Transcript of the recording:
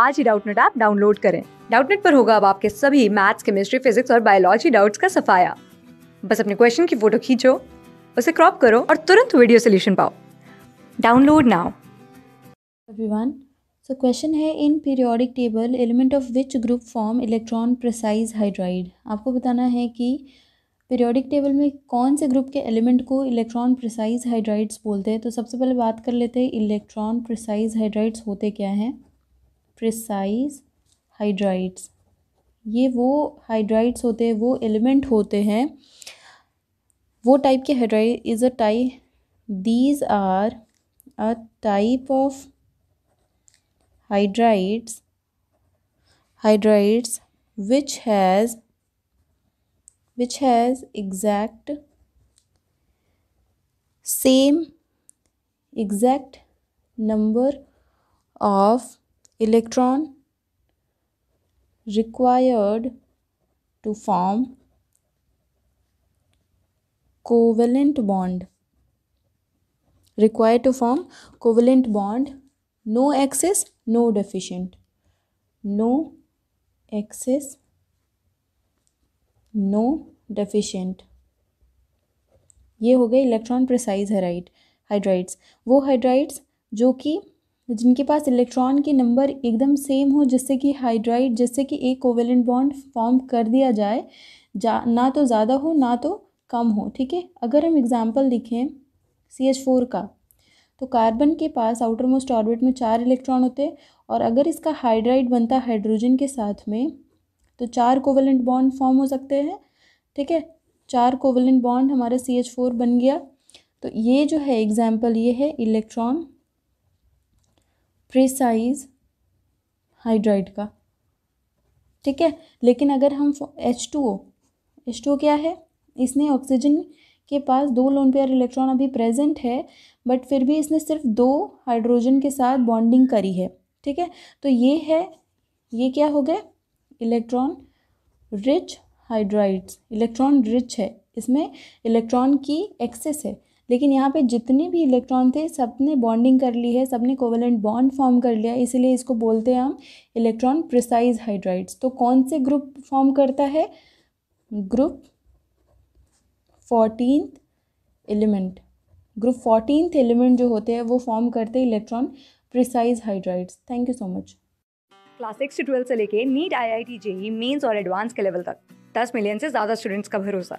आज ही Doubtnut app download करें डाउटनेट पर होगा अब आपके सभी मैथ्स केमिस्ट्री फिजिक्स और बायोलॉजी डाउट्स का सफाया बस अपने क्वेश्चन की फोटो खींचो उसे क्रॉप करो और तुरंत वीडियो सोल्यूशन पाओ download now everyone so question है in periodic table element of which group form electron precise hydride आपको बताना है कि पीरियोडिक टेबल में कौन से ग्रुप के एलिमेंट को इलेक्ट्रॉन प्रिसाइज हाइड्राइड्स बोलते हैं तो सबसे पहले बात कर लेते हैं इलेक्ट्रॉन प्रिसाइज हाइड्राइड्स होते क्या हैं प्रिसाइज हाइड्राइड्स ये वो हाइड्राइड्स होते हैं वो एलिमेंट होते हैं वो टाइप के hydride is a type these are a type of hydrides hydrides which has which has exact same exact number of electron required to form covalent bond required to form covalent bond no excess no deficient no excess no deficient ये हो गए electron precise hydride hydrides वो hydrides जो कि जिनके पास electron के number एकदम सेम हो जिससे कि हाइड्राइड जिससे कि एक कोवेलेंट बॉन्ड फॉर्म कर दिया जाए जा ना तो ज़्यादा हो ना तो कम हो ठीक है अगर हम एग्ज़ाम्पल लिखें सी एच फोर का तो कार्बन के पास आउटर मोस्ट ऑर्बिट में चार इलेक्ट्रॉन होते हैं और अगर इसका हाइड्राइड बनता है हाइड्रोजन के साथ में तो चार कोवेलेंट बॉन्ड फॉर्म हो सकते हैं ठीक है चार कोवेलेंट बॉन्ड हमारा सी एच फोर बन गया तो ये जो है एग्ज़ाम्पल ये है इलेक्ट्रॉन प्रिसाइज हाइड्राइड का ठीक है लेकिन अगर हम H two O H two O क्या है इसने ऑक्सीजन के पास दो लोन पेयर इलेक्ट्रॉन अभी प्रेजेंट है बट फिर भी इसने सिर्फ दो हाइड्रोजन के साथ बॉन्डिंग करी है ठीक है तो ये है ये क्या हो गया electron rich hydrides electron rich है इसमें इलेक्ट्रॉन की एक्सेस है लेकिन यहाँ पे जितने भी इलेक्ट्रॉन थे सब ने बॉन्डिंग कर ली है सब ने कोवलेंट बॉन्ड फॉर्म कर लिया इसलिए इसको बोलते हैं हम इलेक्ट्रॉन प्रिसाइज हाइड्राइड्स तो कौन से ग्रुप फॉर्म करता है group fourteen element group fourteen element जो होते हैं वो फॉर्म करते हैं electron precise hydrides thank you so much class six से से लेके NEET I I T JEE mains और एडवांस के लेवल तक दस मिलियन से ज़्यादा स्टूडेंट्स का भरोसा